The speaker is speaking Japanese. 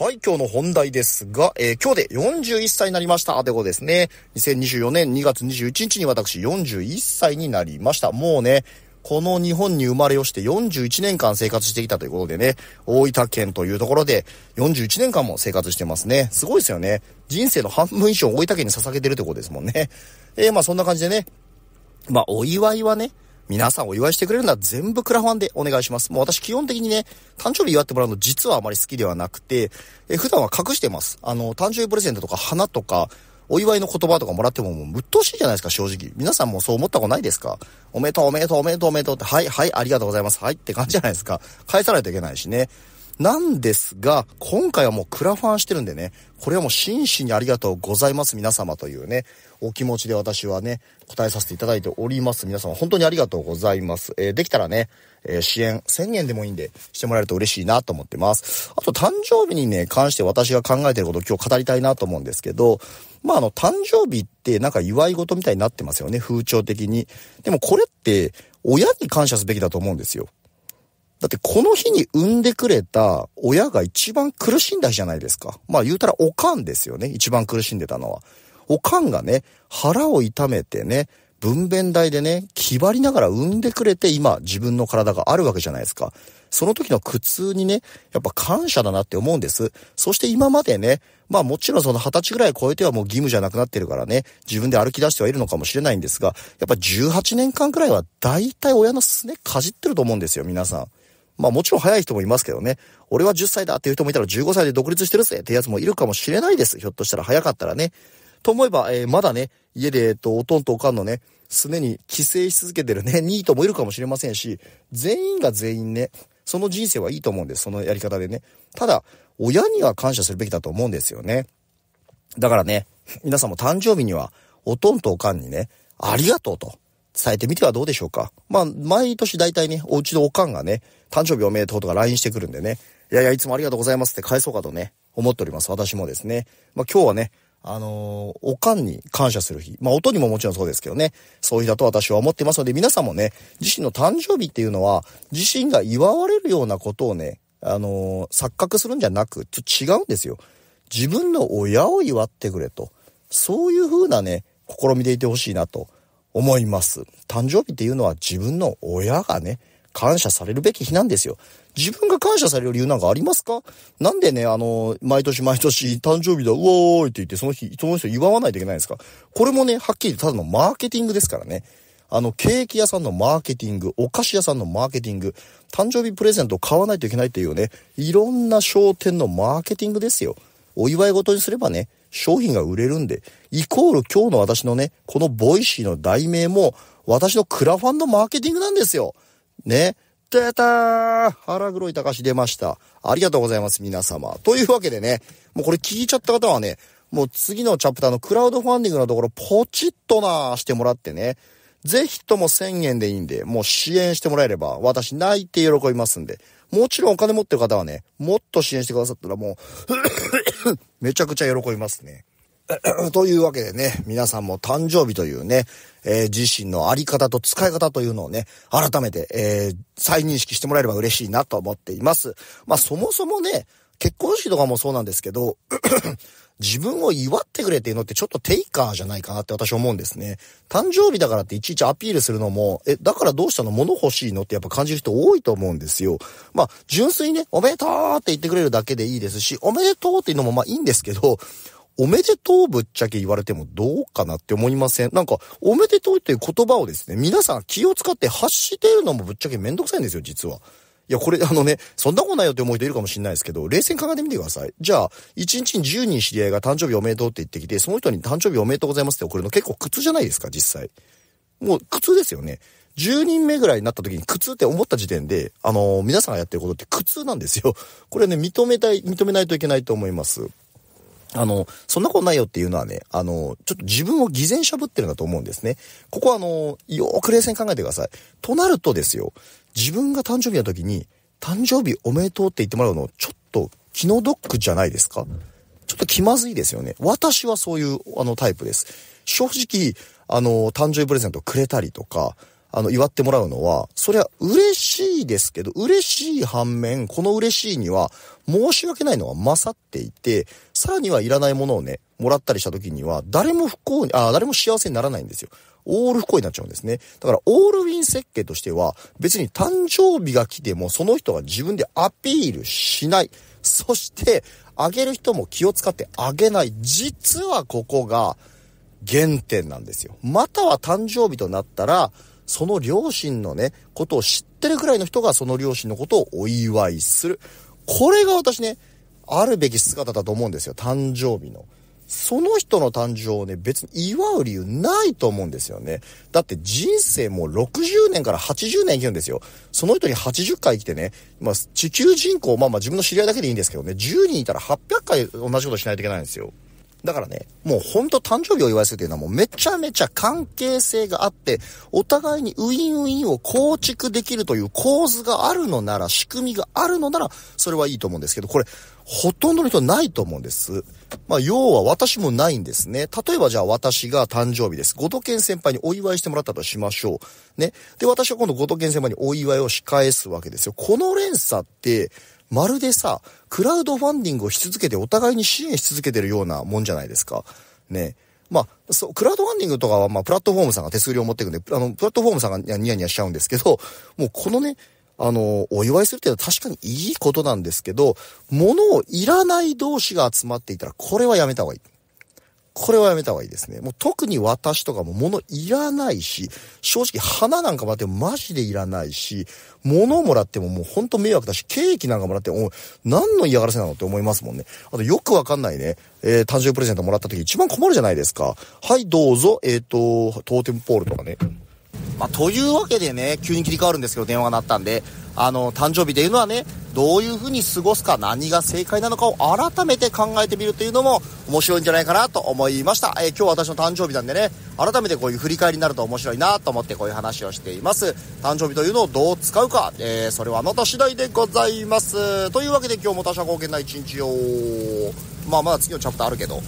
はい、今日の本題ですが、えー、今日で41歳になりました。でごですね。2024年2月21日に私41歳になりました。もうね、この日本に生まれをして41年間生活してきたということでね、大分県というところで41年間も生活してますね。すごいですよね。人生の半分以上大分県に捧げてるってことですもんね。えー、まあそんな感じでね、まあお祝いはね、皆さんお祝いしてくれるのは全部クラファンでお願いします。もう私基本的にね、誕生日祝ってもらうの実はあまり好きではなくて、え普段は隠してます。あの、誕生日プレゼントとか花とか、お祝いの言葉とかもらってももうぶっ通しいじゃないですか、正直。皆さんもそう思ったことないですかおめでとう、おめでとう、おめでとう、おめでとうって、はい、はい、ありがとうございます。はいって感じじゃないですか。返さないといけないしね。なんですが、今回はもうクラファンしてるんでね、これはもう真摯にありがとうございます皆様というね、お気持ちで私はね、答えさせていただいております。皆様本当にありがとうございます。えー、できたらね、えー、支援、1000円でもいいんで、してもらえると嬉しいなと思ってます。あと誕生日にね、関して私が考えてることを今日語りたいなと思うんですけど、まあ、あの、誕生日ってなんか祝い事みたいになってますよね、風潮的に。でもこれって、親に感謝すべきだと思うんですよ。だってこの日に産んでくれた親が一番苦しんだじゃないですか。まあ言うたらおかんですよね。一番苦しんでたのは。おかんがね、腹を痛めてね、分娩台でね、気張りながら産んでくれて今自分の体があるわけじゃないですか。その時の苦痛にね、やっぱ感謝だなって思うんです。そして今までね、まあもちろんその二十歳ぐらい超えてはもう義務じゃなくなってるからね、自分で歩き出してはいるのかもしれないんですが、やっぱ18年間くらいは大体親のすねかじってると思うんですよ、皆さん。まあもちろん早い人もいますけどね。俺は10歳だっていう人もいたら15歳で独立してるぜってやつもいるかもしれないです。ひょっとしたら早かったらね。と思えば、えー、まだね、家で、えっと、おとんとおかんのね、すねに帰省し続けてるね、ニートもいるかもしれませんし、全員が全員ね、その人生はいいと思うんです。そのやり方でね。ただ、親には感謝するべきだと思うんですよね。だからね、皆さんも誕生日には、おとんとおかんにね、ありがとうと。伝えてみてはどうでしょうか。まあ、毎年大体ね、お家のおかんがね、誕生日おめでとうとか LINE してくるんでね、いやいや、いつもありがとうございますって返そうかとね、思っております。私もですね。まあ、今日はね、あのー、おかんに感謝する日。まあ、音にももちろんそうですけどね、そういう日だと私は思ってますので、皆さんもね、自身の誕生日っていうのは、自身が祝われるようなことをね、あのー、錯覚するんじゃなく、ちょっと違うんですよ。自分の親を祝ってくれと。そういう風なね、試みでいてほしいなと。思います。誕生日っていうのは自分の親がね、感謝されるべき日なんですよ。自分が感謝される理由なんかありますかなんでね、あの、毎年毎年誕生日だ、うおーいって言ってその日、その人祝わないといけないんですかこれもね、はっきりただのマーケティングですからね。あの、ケーキ屋さんのマーケティング、お菓子屋さんのマーケティング、誕生日プレゼントを買わないといけないっていうね、いろんな商店のマーケティングですよ。お祝い事にすればね、商品が売れるんで、イコール今日の私のね、このボイシーの題名も、私のクラファンのマーケティングなんですよ。ね。出た腹黒い高し出ました。ありがとうございます、皆様。というわけでね、もうこれ聞いちゃった方はね、もう次のチャプターのクラウドファンディングのところ、ポチッとなしてもらってね、ぜひとも1000円でいいんで、もう支援してもらえれば、私泣いて喜びますんで。もちろんお金持ってる方はね、もっと支援してくださったらもう めちゃくちゃ喜びますね。というわけでね、皆さんも誕生日というね、えー、自身のあり方と使い方というのをね、改めて、えー、再認識してもらえれば嬉しいなと思っています。まあそもそもね、結婚式とかもそうなんですけど自分を祝ってくれっていうのってちょっとテイカーじゃないかなって私思うんですね。誕生日だからっていちいちアピールするのも、え、だからどうしたの物欲しいのってやっぱ感じる人多いと思うんですよ。まあ、純粋にね、おめでとうって言ってくれるだけでいいですし、おめでとうっていうのもまあいいんですけど、おめでとうぶっちゃけ言われてもどうかなって思いませんなんか、おめでとうっていう言葉をですね、皆さん気を使って発しているのもぶっちゃけめんどくさいんですよ、実は。いや、これ、あのね、そんなことないよって思う人いるかもしれないですけど、冷静に考えてみてください。じゃあ、1日に10人知り合いが誕生日おめでとうって言ってきて、その人に誕生日おめでとうございますって送るの結構苦痛じゃないですか、実際。もう苦痛ですよね。10人目ぐらいになった時に苦痛って思った時点で、あのー、皆さんがやってることって苦痛なんですよ。これね、認めたい、認めないといけないと思います。あの、そんなことないよっていうのはね、あの、ちょっと自分を偽善しゃぶってるんだと思うんですね。ここはあの、よーく冷静に考えてください。となるとですよ、自分が誕生日の時に、誕生日おめでとうって言ってもらうの、ちょっと気の毒じゃないですかちょっと気まずいですよね。私はそういう、あの、タイプです。正直、あの、誕生日プレゼントくれたりとか、あの、祝ってもらうのは、そりゃ嬉しいですけど、嬉しい反面、この嬉しいには、申し訳ないのは勝っていて、さらにはいらないものをね、もらったりした時には、誰も不幸に、あ、誰も幸せにならないんですよ。オール不幸になっちゃうんですね。だから、オールウィン設計としては、別に誕生日が来ても、その人が自分でアピールしない。そして、あげる人も気を使ってあげない。実はここが、原点なんですよ。または誕生日となったら、その両親のね、ことを知ってるくらいの人がその両親のことをお祝いする。これが私ね、あるべき姿だと思うんですよ。誕生日の。その人の誕生をね、別に祝う理由ないと思うんですよね。だって人生もう60年から80年生きるんですよ。その人に80回生きてね、まあ地球人口、まあまあ自分の知り合いだけでいいんですけどね、10人いたら800回同じことしないといけないんですよ。だからね、もうほんと誕生日を祝わせるというのはもうめちゃめちゃ関係性があって、お互いにウィンウィンを構築できるという構図があるのなら、仕組みがあるのなら、それはいいと思うんですけど、これ、ほとんどの人ないと思うんです。まあ、要は私もないんですね。例えばじゃあ私が誕生日です。ごとけ先輩にお祝いしてもらったとしましょう。ね。で、私は今度ごとけ先輩にお祝いを仕返すわけですよ。この連鎖って、まるでさ、クラウドファンディングをし続けてお互いに支援し続けてるようなもんじゃないですか。ね。まあ、そう、クラウドファンディングとかは、まあ、プラットフォームさんが手数料を持ってくんで、あの、プラットフォームさんがニヤニヤしちゃうんですけど、もうこのね、あの、お祝いするっていうのは確かにいいことなんですけど、物をいらない同士が集まっていたら、これはやめた方がいい。これはやめた方がいいですね。もう特に私とかも物いらないし、正直花なんかもらってもマジでいらないし、物をもらってももうほんと迷惑だし、ケーキなんかもらっても、何の嫌がらせなのって思いますもんね。あとよくわかんないね、えー、誕生日プレゼントもらった時一番困るじゃないですか。はい、どうぞ、えっ、ー、と、トーテムポールとかね。まあ、というわけでね、急に切り替わるんですけど、電話が鳴ったんで、あの、誕生日というのはね、どういうふうに過ごすか、何が正解なのかを改めて考えてみるというのも面白いんじゃないかなと思いました。えー、今日私の誕生日なんでね、改めてこういう振り返りになると面白いなと思ってこういう話をしています。誕生日というのをどう使うか、えー、それはあなた次第でございます。というわけで今日も他者貢献な一日を、まあまだ次のチャプターあるけど、